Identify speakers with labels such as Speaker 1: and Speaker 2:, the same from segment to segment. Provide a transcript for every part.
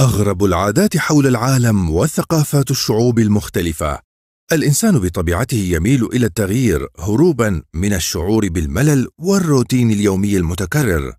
Speaker 1: أغرب العادات حول العالم وثقافات الشعوب المختلفة الإنسان بطبيعته يميل إلى التغيير هروبا من الشعور بالملل والروتين اليومي المتكرر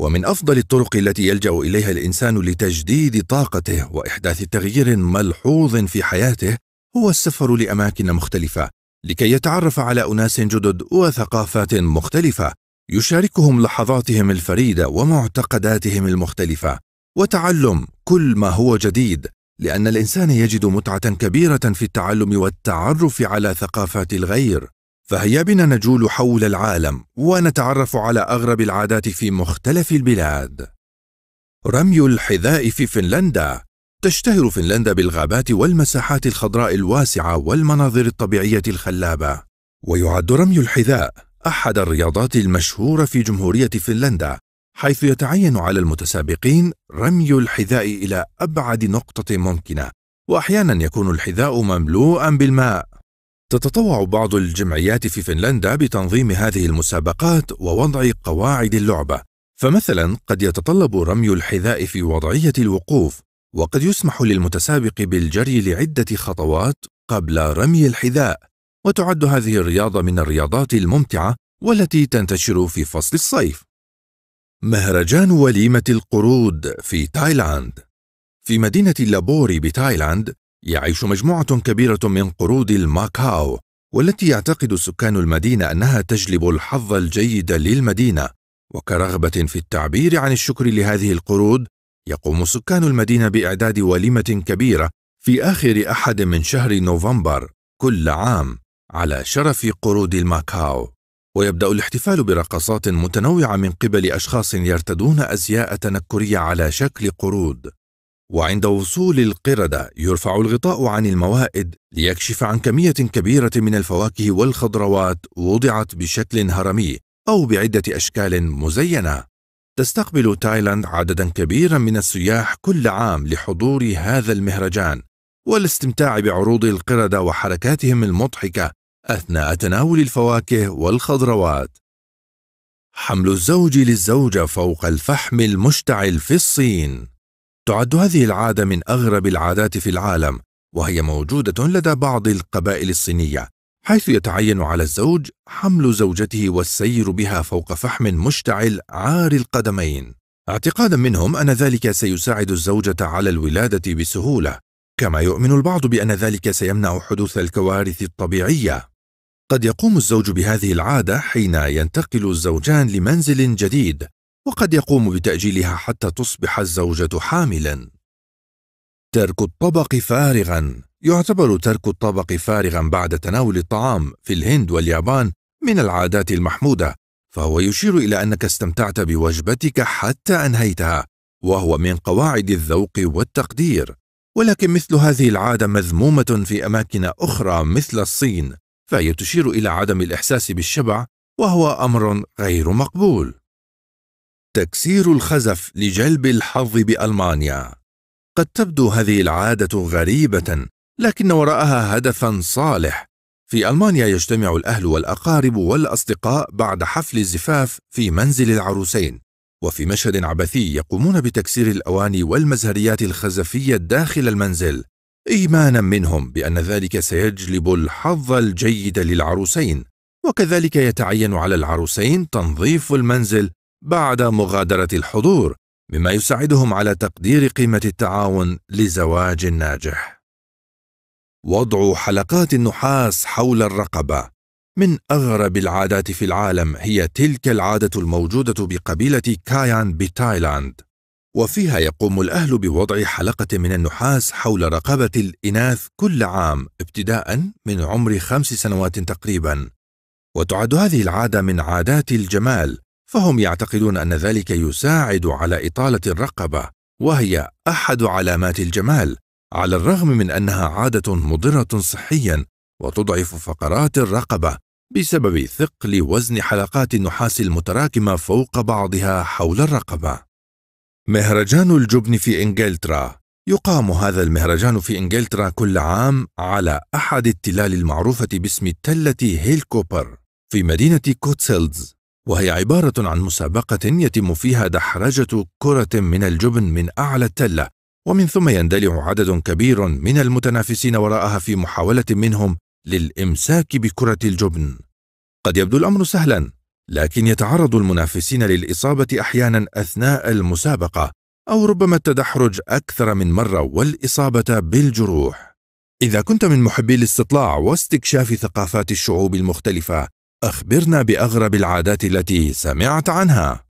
Speaker 1: ومن أفضل الطرق التي يلجأ إليها الإنسان لتجديد طاقته وإحداث تغيير ملحوظ في حياته هو السفر لأماكن مختلفة لكي يتعرف على أناس جدد وثقافات مختلفة يشاركهم لحظاتهم الفريدة ومعتقداتهم المختلفة وتعلم كل ما هو جديد لان الانسان يجد متعه كبيره في التعلم والتعرف على ثقافات الغير فهيا بنا نجول حول العالم ونتعرف على اغرب العادات في مختلف البلاد رمي الحذاء في فنلندا تشتهر فنلندا بالغابات والمساحات الخضراء الواسعه والمناظر الطبيعيه الخلابه ويعد رمي الحذاء احد الرياضات المشهوره في جمهوريه فنلندا حيث يتعين على المتسابقين رمي الحذاء إلى أبعد نقطة ممكنة وأحيانا يكون الحذاء مملوءا بالماء تتطوع بعض الجمعيات في فنلندا بتنظيم هذه المسابقات ووضع قواعد اللعبة فمثلا قد يتطلب رمي الحذاء في وضعية الوقوف وقد يسمح للمتسابق بالجري لعدة خطوات قبل رمي الحذاء وتعد هذه الرياضة من الرياضات الممتعة والتي تنتشر في فصل الصيف مهرجان وليمة القرود في تايلاند في مدينة لابوري بتايلاند يعيش مجموعة كبيرة من قرود الماكاو والتي يعتقد سكان المدينة أنها تجلب الحظ الجيد للمدينة وكرغبة في التعبير عن الشكر لهذه القرود يقوم سكان المدينة بإعداد وليمة كبيرة في آخر أحد من شهر نوفمبر كل عام على شرف قرود الماكاو ويبدأ الاحتفال برقصات متنوعة من قبل أشخاص يرتدون أزياء تنكرية على شكل قرود وعند وصول القردة يرفع الغطاء عن الموائد ليكشف عن كمية كبيرة من الفواكه والخضروات وضعت بشكل هرمي أو بعدة أشكال مزينة تستقبل تايلاند عددا كبيرا من السياح كل عام لحضور هذا المهرجان والاستمتاع بعروض القردة وحركاتهم المضحكة أثناء تناول الفواكه والخضروات. حمل الزوج للزوجة فوق الفحم المشتعل في الصين. تعد هذه العادة من أغرب العادات في العالم، وهي موجودة لدى بعض القبائل الصينية، حيث يتعين على الزوج حمل زوجته والسير بها فوق فحم مشتعل عار القدمين. اعتقادا منهم أن ذلك سيساعد الزوجة على الولادة بسهولة، كما يؤمن البعض بأن ذلك سيمنع حدوث الكوارث الطبيعية قد يقوم الزوج بهذه العادة حين ينتقل الزوجان لمنزل جديد وقد يقوم بتأجيلها حتى تصبح الزوجة حاملا ترك الطبق فارغا يعتبر ترك الطبق فارغا بعد تناول الطعام في الهند واليابان من العادات المحمودة فهو يشير إلى أنك استمتعت بوجبتك حتى أنهيتها وهو من قواعد الذوق والتقدير ولكن مثل هذه العادة مذمومة في أماكن أخرى مثل الصين فهي تشير إلى عدم الإحساس بالشبع وهو أمر غير مقبول. تكسير الخزف لجلب الحظ بألمانيا قد تبدو هذه العادة غريبة لكن وراءها هدفا صالح في ألمانيا يجتمع الأهل والأقارب والأصدقاء بعد حفل الزفاف في منزل العروسين وفي مشهد عبثي يقومون بتكسير الأواني والمزهريات الخزفية داخل المنزل إيمانا منهم بأن ذلك سيجلب الحظ الجيد للعروسين وكذلك يتعين على العروسين تنظيف المنزل بعد مغادرة الحضور مما يساعدهم على تقدير قيمة التعاون لزواج ناجح وضع حلقات النحاس حول الرقبة من أغرب العادات في العالم هي تلك العادة الموجودة بقبيلة كايان بتايلاند وفيها يقوم الأهل بوضع حلقة من النحاس حول رقبة الإناث كل عام ابتداء من عمر خمس سنوات تقريبا وتعد هذه العادة من عادات الجمال فهم يعتقدون أن ذلك يساعد على إطالة الرقبة وهي أحد علامات الجمال على الرغم من أنها عادة مضرة صحيا وتضعف فقرات الرقبة بسبب ثقل وزن حلقات النحاس المتراكمة فوق بعضها حول الرقبة مهرجان الجبن في انجلترا يقام هذا المهرجان في انجلترا كل عام على احد التلال المعروفه باسم تله هيل كوبر في مدينه كوتسيلدز وهي عباره عن مسابقه يتم فيها دحرجه كره من الجبن من اعلى التله ومن ثم يندلع عدد كبير من المتنافسين وراءها في محاوله منهم للامساك بكره الجبن قد يبدو الامر سهلا لكن يتعرض المنافسين للإصابة أحيانا أثناء المسابقة أو ربما التدحرج أكثر من مرة والإصابة بالجروح إذا كنت من محبي الاستطلاع واستكشاف ثقافات الشعوب المختلفة أخبرنا بأغرب العادات التي سمعت عنها